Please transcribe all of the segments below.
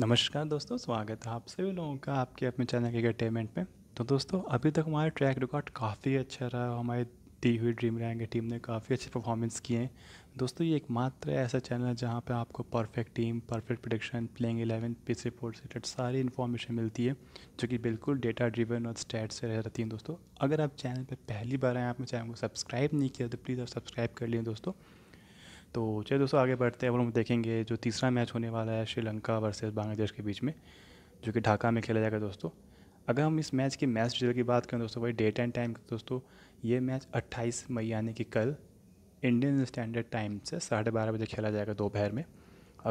नमस्कार दोस्तों स्वागत है आप सभी लोगों का आपके अपने चैनल के एंटरटेनमेंट में तो दोस्तों अभी तक हमारा ट्रैक रिकॉर्ड काफ़ी अच्छा रहा है हमारी दी हुई ड्रीम रैंक की टीम ने काफ़ी अच्छे परफॉर्मेंस किए हैं दोस्तों ये एकमात्र ऐसा चैनल है जहाँ पे आपको perfect team perfect prediction playing eleven pitch report से रिलेटेड सारी इन्फॉर्मेशन मिलती है जो कि बिल्कुल डेटा ड्रिवन और स्टैट से रह रहती हैं दोस्तों अगर आप चैनल पर पहली बार आए आपने चैनल को सब्सक्राइब नहीं किया तो प्लीज़ आप सब्सक्राइब कर लिए दोस्तों तो चलिए दोस्तों आगे बढ़ते हैं अब हम देखेंगे जो तीसरा मैच होने वाला है श्रीलंका वर्सेस बांग्लादेश के बीच में जो कि ढाका में खेला जाएगा दोस्तों अगर हम इस मैच के मैच डिटेल की बात करें दोस्तों वही डेट एंड टाइम दोस्तों ये मैच 28 मई यानी कि कल इंडियन स्टैंडर्ड टाइम से साढ़े बारह बजे खेला जाएगा दोपहर में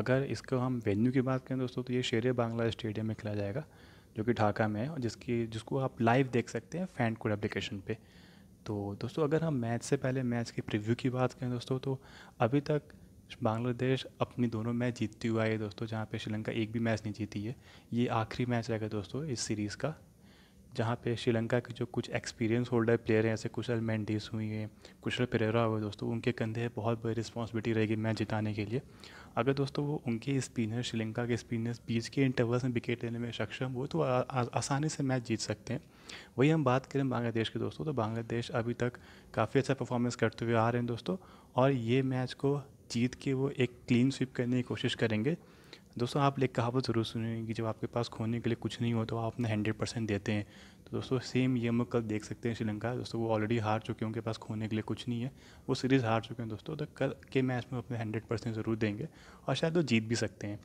अगर इसको हम वेन्यू की बात करें दोस्तों तो ये शेर बांग्लादेश स्टेडियम में खेला जाएगा जो कि ढाका में है और जिसकी जिसको आप लाइव देख सकते हैं फैन कोड एप्लीकेशन पर तो दोस्तों अगर हम मैच से पहले मैच के प्रीव्यू की बात करें दोस्तों तो अभी तक बांग्लादेश अपनी दोनों मैच जीतती हुआ है दोस्तों जहाँ पे श्रीलंका एक भी मैच नहीं जीती है ये आखिरी मैच रहेगा दोस्तों इस सीरीज़ का जहाँ पे श्रीलंका के जो कुछ एक्सपीरियंस होल्डर प्लेयर हैं ऐसे कुशल मैंडीस हुई हैं कुशल पेरेरा हुए दोस्तों उनके कंधे बहुत बड़ी रिस्पॉन्सिबिलिटी रहेगी मैच जिताने के लिए अगर दोस्तों वो उनके स्पिनर श्रीलंका के स्पिनर्स बीच के इंटरवल्स में विकेट लेने में सक्षम हो तो आसानी से मैच जीत सकते हैं वही हम बात करें बांग्लादेश के दोस्तों तो बांग्लादेश अभी तक काफ़ी अच्छा परफॉर्मेंस करते हुए आ रहे हैं दोस्तों और ये मैच को जीत के वो एक क्लीन स्वीप करने की कोशिश करेंगे दोस्तों आप एक कहावत ज़रूर सुनेंगे कि जब आपके पास खोने के लिए कुछ नहीं हो तो आप अपना हंड्रेड परसेंट देते हैं तो दोस्तों सेम ये हम कल देख सकते हैं श्रीलंका दोस्तों वो ऑलरेडी हार चुके हैं उनके पास खोने के लिए कुछ नहीं है वो सीरीज़ हार चुके हैं दोस्तों तो कल के मैच में अपने हंड्रेड परसेंट ज़रूर देंगे और शायद वो जीत भी सकते हैं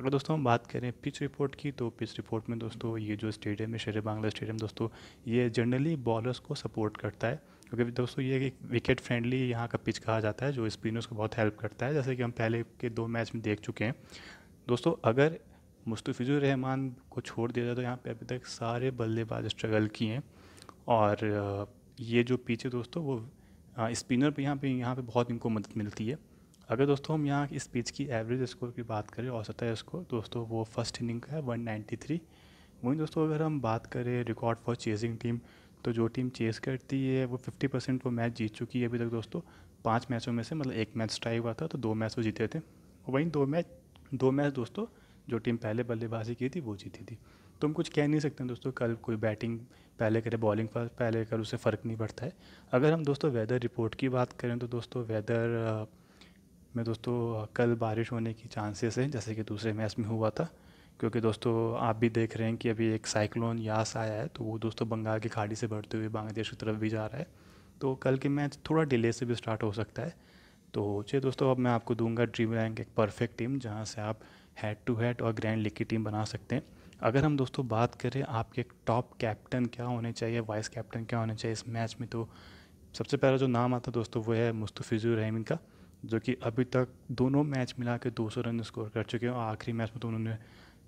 अगर दोस्तों हम बात करें पिच रिपोर्ट की तो पिच रिपोर्ट में दोस्तों ये जो स्टेडियम है शेर बांग्ला स्टेडियम दोस्तों ये जनरली बॉलर्स को सपोर्ट करता है क्योंकि दोस्तों ये एक विकेट फ्रेंडली यहाँ का पिच कहा जाता है जो स्पिनर्स को बहुत हेल्प करता है जैसे कि हम पहले के दो मैच में देख चुके हैं दोस्तों अगर मुस्तफ़िजुर रहमान को छोड़ दिया जाए तो यहाँ पे अभी तक सारे बल्लेबाज स्ट्रगल किए हैं और ये जो पीछे दोस्तों वो स्पिनर पे यहाँ पे यहाँ पे बहुत इनको मदद मिलती है अगर दोस्तों हम यहाँ इस पिच की एवरेज स्कोर की बात करें औसत स्कोर दोस्तों वो फर्स्ट इनिंग का है वन वहीं दोस्तों अगर हम बात करें रिकॉर्ड फॉर चेजिंग टीम तो जो टीम चेस करती है वो 50 परसेंट वो मैच जीत चुकी है अभी तक दोस्तों पांच मैचों में से मतलब एक मैच ट्राई हुआ था तो दो मैच वो जीते थे वहीं दो मैच दो मैच दोस्तों जो टीम पहले बल्लेबाजी की थी वो जीती थी तो हम कुछ कह नहीं सकते दोस्तों कल कोई बैटिंग पहले करे बॉलिंग पहले कर उससे फ़र्क नहीं पड़ता है अगर हम दोस्तों वेदर रिपोर्ट की बात करें तो दोस्तों वेदर में दोस्तों कल बारिश होने की चांसेस हैं जैसे कि दूसरे मैच में हुआ था क्योंकि दोस्तों आप भी देख रहे हैं कि अभी एक साइक्लोन यास आया है तो वो दोस्तों बंगाल की खाड़ी से बढ़ते हुए बांग्लादेश की तरफ भी जा रहा है तो कल के मैच थोड़ा डिले से भी स्टार्ट हो सकता है तो चलिए दोस्तों अब मैं आपको दूंगा ड्रीम रैंक एक परफेक्ट टीम जहाँ से आप हेड टू हेड और ग्रैंड लीग की टीम बना सकते हैं अगर हम दोस्तों बात करें आपके टॉप कैप्टन क्या होने चाहिए वाइस कैप्टन क्या होने चाहिए इस मैच में तो सबसे पहला जो नाम आता दोस्तों वो है मुस्तफ़िज़ुर रहीम का जो कि अभी तक दोनों मैच मिला के दो रन स्कोर कर चुके हैं और आखिरी मैच में तो उन्होंने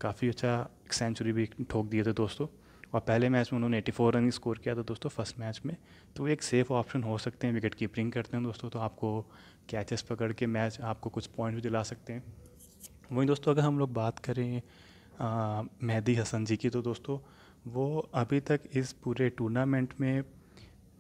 काफ़ी अच्छा सेंचुरी भी ठोक दिए थे दोस्तों और पहले मैच में उन्होंने 84 रन स्कोर किया था दोस्तों फर्स्ट मैच में तो वो एक सेफ़ ऑप्शन हो सकते हैं विकेट कीपिंग करते हैं दोस्तों तो आपको कैचेस पकड़ के मैच आपको कुछ पॉइंट भी दिला सकते हैं वहीं दोस्तों अगर हम लोग बात करें मेहदी हसन जी की तो दोस्तों वो अभी तक इस पूरे टूर्नामेंट में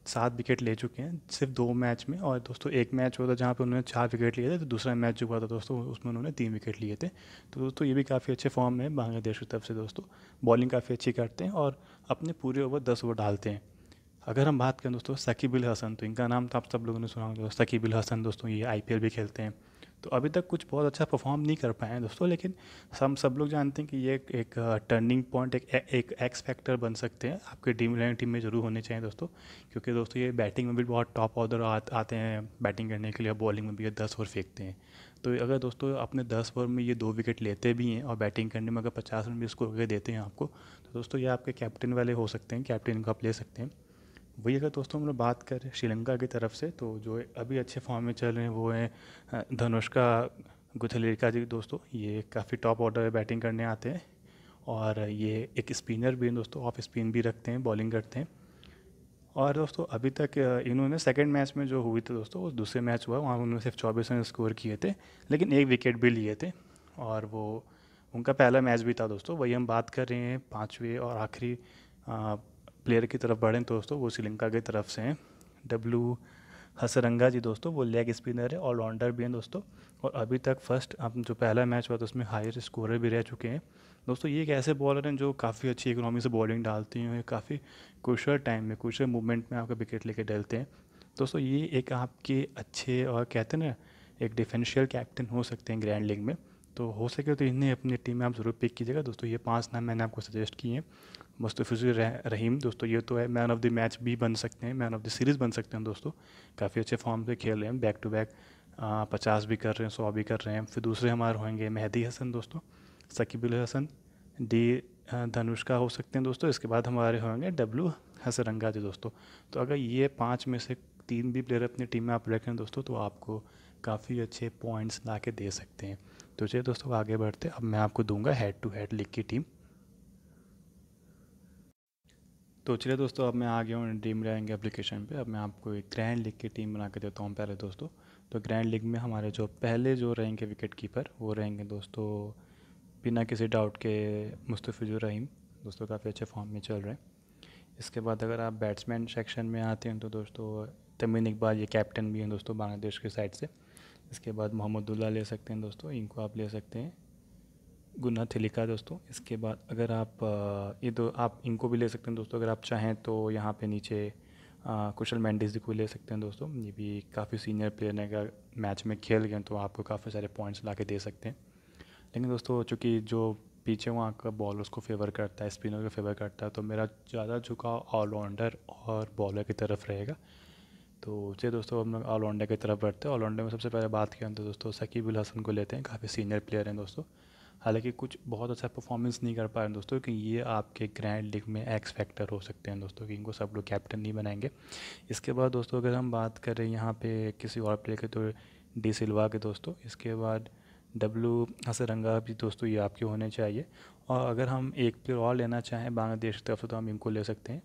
सात विकेट ले चुके हैं सिर्फ दो मैच में और दोस्तों एक मैच हुआ था जहाँ पर उन्होंने चार विकेट लिए थे तो दूसरा मैच जो हुआ था दोस्तों उसमें उन्होंने तीन विकेट लिए थे तो दोस्तों ये भी काफ़ी अच्छे फॉर्म में बांग्लादेश की तरफ से दोस्तों बॉलिंग काफ़ी अच्छी करते हैं और अपने पूरे ओवर दस ओवर डालते हैं अगर हम बात करें दोस्तों सकीबुल हसन तो इनका नाम तो आप सब लोगों ने सुना होगा सकीबुल हसन दोस्तों ये आई भी खेलते हैं तो अभी तक कुछ बहुत अच्छा परफॉर्म नहीं कर पाए हैं दोस्तों लेकिन हम सब लोग जानते हैं कि ये एक, टर्निंग पॉइंट एक एक एक्स फैक्टर बन सकते हैं आपके टीम इलेवन टीम में जरूर होने चाहिए दोस्तों क्योंकि दोस्तों ये बैटिंग में भी बहुत टॉप ऑर्डर आ, आते हैं बैटिंग करने के लिए बॉलिंग में भी ये दस ओवर फेंकते हैं तो अगर दोस्तों अपने दस ओवर में ये दो विकेट लेते भी हैं और बैटिंग करने में अगर पचास रन भी इसको अगर देते हैं आपको तो दोस्तों ये आपके कैप्टन वाले हो सकते हैं कैप्टन को आप ले सकते हैं वही अगर दोस्तों हम लोग बात करें श्रीलंका की तरफ से तो जो अभी अच्छे फॉर्म में चल रहे हैं वो हैं धनुष्का का गुथलेरिका जी दोस्तों ये काफ़ी टॉप ऑर्डर में बैटिंग करने आते हैं और ये एक स्पिनर भी हैं दोस्तों ऑफ स्पिन भी रखते हैं बॉलिंग करते हैं और दोस्तों अभी तक इन्होंने सेकेंड मैच में जो हुई थी दोस्तों दूसरे मैच हुआ वहाँ उन्होंने सिर्फ चौबीस रन स्कोर किए थे लेकिन एक विकेट भी लिए थे और वो उनका पहला मैच भी था दोस्तों वही हम बात कर रहे हैं पाँचवें और आखिरी प्लेयर की तरफ बढ़ें दोस्तों वो श्रीलंका की तरफ से हैं डब्लू हसरंगा जी दोस्तों वो लेग स्पिनर है ऑलराउंडर भी हैं दोस्तों और अभी तक फर्स्ट आप जो पहला मैच हुआ था तो उसमें हायर स्कोरर भी रह चुके हैं दोस्तों ये एक ऐसे बॉलर हैं जो काफ़ी अच्छी इकोनॉमी से बॉलिंग डालती हैं काफ़ी कुशल टाइम में कुशल मूवमेंट में आपका विकेट लेके डलते हैं दोस्तों ये एक आपके अच्छे और कहते हैं ना एक डिफेंशियल कैप्टन हो सकते हैं ग्रैंड लीग में तो हो सके तो इन्हें अपनी टीम में आप ज़रूर पिक कीजिएगा दोस्तों ये पांच नाम मैंने आपको सजेस्ट किए हैं मुस्तफ़िजुर रहीम दोस्तों ये तो है मैन ऑफ द मैच भी बन सकते हैं मैन ऑफ द सीरीज़ बन सकते हैं दोस्तों काफ़ी अच्छे फॉर्म से खेल रहे हैं बैक टू बैक पचास भी कर रहे हैं सौ भी कर रहे हैं फिर दूसरे हमारे होंगे मेहदी हसन दोस्तों सकीबुल हसन डी धनुष का हो सकते हैं दोस्तों इसके बाद हमारे होंगे डब्लू हसरंगा जी दोस्तों तो अगर ये पाँच में से तीन भी प्लेयर अपनी टीम में आप रखें दोस्तों तो आपको काफ़ी अच्छे पॉइंट्स ला के दे सकते हैं तो चलिए दोस्तों आगे बढ़ते अब मैं आपको दूंगा हेड टू हेड लीग की टीम तो चलिए दोस्तों अब मैं आ गया हूँ ड्रीम रैंक एप्लीकेशन पे अब मैं आपको एक ग्रैंड लीग की टीम बना के देता हूँ पहले दोस्तों तो ग्रैंड लीग में हमारे जो पहले जो रहेंगे विकेट कीपर वो रहेंगे दोस्तों बिना किसी डाउट के मुस्तफ़िजुर रहीम दोस्तों काफ़ी अच्छे फॉर्म में चल रहे हैं इसके बाद अगर आप बैट्समैन सेक्शन में आते हैं तो दोस्तों तमीन इकबाल ये कैप्टन भी हैं दोस्तों बांग्लादेश के साइड से इसके बाद मोहम्मदुल्ला ले सकते हैं दोस्तों इनको आप ले सकते हैं गुना थिलिका दोस्तों इसके बाद अगर आप ये दो आप इनको भी ले सकते हैं दोस्तों अगर आप चाहें तो यहाँ पे नीचे कुशल मैंडिस को ले सकते हैं दोस्तों ये भी काफ़ी सीनियर प्लेयर ने अगर मैच में खेल गए तो आपको काफ़ी सारे पॉइंट्स ला के दे सकते हैं लेकिन दोस्तों चूँकि जो पीछे वहाँ का बॉल उसको फेवर करता है स्पिनर को फेवर करता है तो मेरा ज़्यादा झुकाव ऑलराउंडर और बॉलर की तरफ रहेगा तो चलिए दोस्तों हम लोग ऑल इंडिया की तरफ बढ़ते हैं ऑल ऑंडिया में सबसे पहले बात करें तो दोस्तों सकीबुल हसन को लेते हैं काफ़ी सीनियर प्लेयर हैं दोस्तों हालांकि कुछ बहुत अच्छा परफॉर्मेंस नहीं कर पा रहे हैं दोस्तों क्योंकि ये आपके ग्रैंड लीग में एक्स फैक्टर हो सकते हैं दोस्तों कि इनको सब लोग कैप्टन नहीं बनाएंगे इसके बाद दोस्तों अगर हम बात करें यहाँ पे किसी और प्लेयर के तो डी सिल्वा के दोस्तों इसके बाद डब्लू हसरंगा भी दोस्तों ये आपके होने चाहिए और अगर हम एक प्लेयर और लेना चाहें बांग्लादेश की तरफ से तो हम इनको ले सकते हैं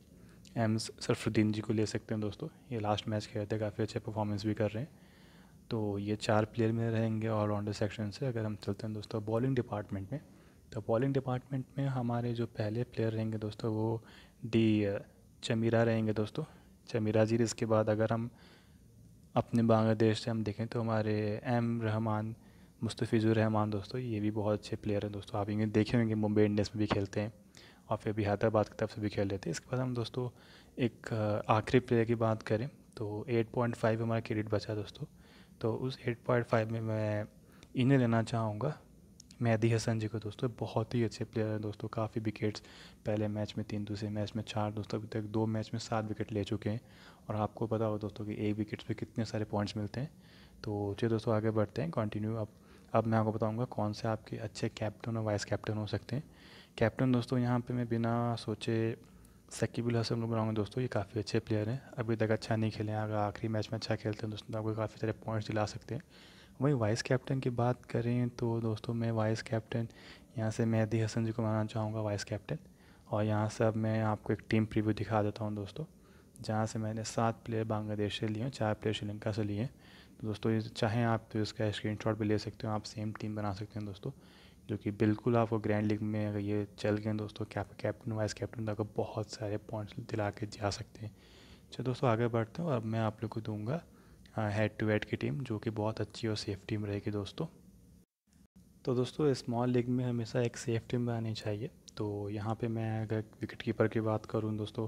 एम सरफुद्दीन जी को ले सकते हैं दोस्तों ये लास्ट मैच खेले थे काफ़ी अच्छे परफॉर्मेंस भी कर रहे हैं तो ये चार प्लेयर में रहेंगे ऑलराउंडर सेक्शन से अगर हम चलते हैं दोस्तों बॉलिंग डिपार्टमेंट में तो बॉलिंग डिपार्टमेंट में हमारे जो पहले प्लेयर रहेंगे दोस्तों वो डी चमीरा रहेंगे दोस्तों चमीरा जी इसके बाद अगर हम अपने बांग्लादेश से हम देखें तो हमारे एम रहमान मुस्तफ़ीज़ुर रहमान दोस्तों ये भी बहुत अच्छे प्लेयर हैं दोस्तों आप इन्हें देखे होंगे मुंबई इंडियंस में भी खेलते हैं और फिर भी हैदराबाद की तरफ से भी खेल रहे थे इसके बाद हम दोस्तों एक आखिरी प्लेयर की बात करें तो 8.5 हमारा क्रेडिट बचा दोस्तों तो उस 8.5 में मैं इन्हें लेना चाहूँगा मेहदी हसन जी को दोस्तों बहुत ही अच्छे प्लेयर हैं दोस्तों काफ़ी विकेट्स पहले मैच में तीन दूसरे मैच में चार दोस्तों अभी तक दो मैच में सात विकेट ले चुके हैं और आपको पता हो दोस्तों कि एक विकेट्स पे कितने सारे पॉइंट्स मिलते हैं तो चलिए दोस्तों आगे बढ़ते हैं कंटिन्यू अब अब मैं आपको बताऊँगा कौन से आपके अच्छे कैप्टन और वाइस कैप्टन हो सकते हैं कैप्टन दोस्तों यहाँ पे मैं बिना सोचे सकीबुल हसन को बनाऊंगा दोस्तों ये काफ़ी अच्छे प्लेयर हैं अभी तक अच्छा नहीं खेले हैं अगर आखिरी मैच में अच्छा खेलते हैं दोस्तों तो आपको काफ़ी सारे पॉइंट्स दिला सकते हैं वहीं वाइस कैप्टन की बात करें तो दोस्तों मैं वाइस कैप्टन यहाँ से मेहदी हसन जी को बनाना चाहूँगा वाइस कैप्टन और यहाँ से अब मैं आपको एक टीम प्रिव्यू दिखा देता हूँ दोस्तों जहाँ से मैंने सात प्लेयर बांग्लादेश से लिए चार प्लेयर श्रीलंका से लिए हैं तो दोस्तों चाहें आप तो इसका शॉट भी ले सकते हो आप सेम टीम बना सकते हैं दोस्तों जो कि बिल्कुल आपको ग्रैंड लीग में अगर ये चल गए दोस्तों क्या कैप्टन वाइस कैप्टन तक बहुत सारे पॉइंट्स दिला के जा सकते हैं चलो दोस्तों आगे बढ़ते हैं अब मैं आप लोग को दूंगा हेड टू हेड की टीम जो कि बहुत अच्छी और सेफ टीम रहेगी दोस्तों तो दोस्तों स्मॉल लीग में हमेशा एक सेफ टीम बनानी चाहिए तो यहाँ पे मैं अगर विकेट कीपर की बात करूँ दोस्तों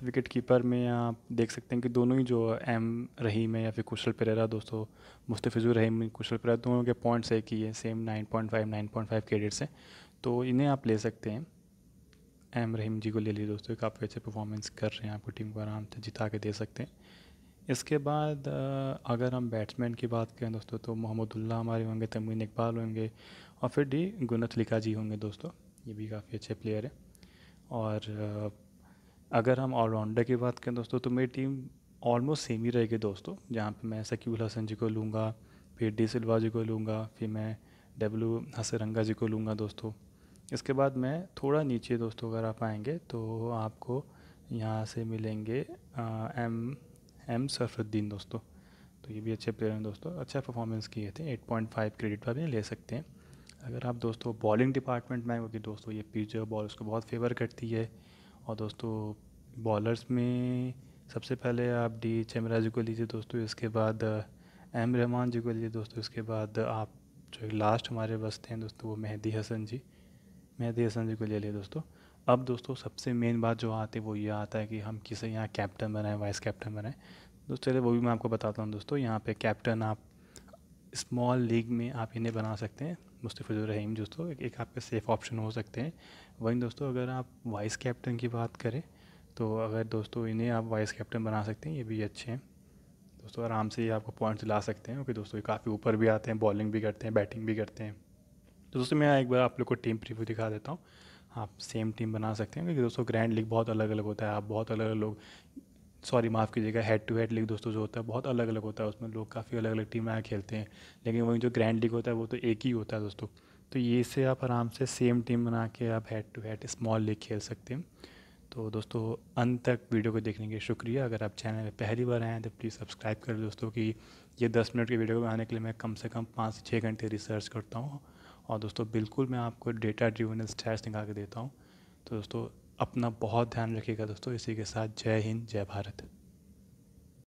तो विकेट कीपर में आप देख सकते हैं कि दोनों ही जो एम रहीम है या फिर कुशल पेरेरा दोस्तों मुस्तफ़िजुर रहीम कुशल पेरेरा दोनों के पॉइंट्स एक ही है same nine point five nine point five के रेट से तो इन्हें आप ले सकते हैं एम रहीम जी को ले लीजिए दोस्तों काफ़ी अच्छे परफॉर्मेंस कर रहे हैं आपको टीम को आराम से जिता के दे सकते हैं इसके बाद अगर हम बैट्समैन की बात करें दोस्तों तो मोहम्मदुल्ला हमारे होंगे तमीन इकबाल होंगे और फिर डी गुनत लिका जी होंगे दोस्तों ये भी काफ़ी अच्छे प्लेयर हैं और अगर हम ऑलराउंडर की बात करें दोस्तों तो मेरी टीम ऑलमोस्ट सेम ही रहेगी दोस्तों जहाँ पे मैं सकीउल हसन जी को लूँगा फिर डी सिल्वा जी को लूँगा फिर मैं डब्ल्यू हसरंगा जी को लूँगा दोस्तों इसके बाद मैं थोड़ा नीचे दोस्तों अगर आप आएँगे तो आपको यहाँ से मिलेंगे आ, एम एम सरफुद्दीन दोस्तों तो ये भी अच्छे प्लेयर हैं दोस्तों अच्छा परफॉर्मेंस किए थे 8.5 क्रेडिट पर भी ले सकते हैं अगर आप दोस्तों बॉलिंग डिपार्टमेंट में क्योंकि दोस्तों ये पीजे जो बॉल उसको बहुत फेवर करती है और दोस्तों बॉलर्स में सबसे पहले आप डी एच जी को लीजिए दोस्तों इसके बाद एम uh, रहमान जी को लीजिए दोस्तों इसके बाद आप जो लास्ट हमारे बसते हैं दोस्तों वो मेहदी हसन जी मेहदी हसन जी को ले लिए दोस्तों अब दोस्तों सबसे मेन बात जो आती है वो ये आता है कि हम किसे यहाँ कैप्टन बनाएं वाइस कैप्टन बनाएं दोस्तों चलिए वो भी मैं आपको बताता हूँ दोस्तों यहाँ पे कैप्टन आप स्मॉल लीग में आप इन्हें बना सकते हैं मुस्तफ़ुर रहीम दोस्तों एक, एक आपके सेफ़ ऑप्शन हो सकते हैं वहीं दोस्तों अगर आप वाइस कैप्टन की बात करें तो अगर दोस्तों इन्हें आप वाइस कैप्टन बना सकते हैं ये भी अच्छे हैं दोस्तों आराम से ये आपको पॉइंट्स ला सकते हैं क्योंकि दोस्तों ये काफ़ी ऊपर भी आते हैं बॉलिंग भी करते हैं बैटिंग भी करते हैं तो दोस्तों मैं एक बार आप लोग को टीम प्रीव्यू दिखा देता हूँ आप सेम टीम बना सकते हैं क्योंकि दोस्तों ग्रैंड लीग बहुत अलग अलग होता है आप बहुत अलग अलग लोग सॉरी माफ़ कीजिएगा हेड टू हेड लीग दोस्तों जो होता है बहुत अलग अलग होता है उसमें लोग काफ़ी अलग अलग टीम आया खेलते हैं लेकिन वही जो ग्रैंड लीग होता है वो तो एक ही होता है दोस्तों तो ये से आप आराम से सेम टीम बना के आप head to head small league खेल सकते हैं तो दोस्तों अंत तक वीडियो को देखने के लिए शुक्रिया अगर आप चैनल पर पहली बार आए हैं तो प्लीज़ सब्सक्राइब करें दोस्तों कि ये दस मिनट के वीडियो को बनाने के लिए मैं कम से कम पाँच से छः घंटे रिसर्च करता हूँ और दोस्तों बिल्कुल मैं आपको डेटा ड्रिवन स्टैट्स निकाल के देता हूँ तो दोस्तों अपना बहुत ध्यान रखिएगा दोस्तों इसी के साथ जय हिंद जय भारत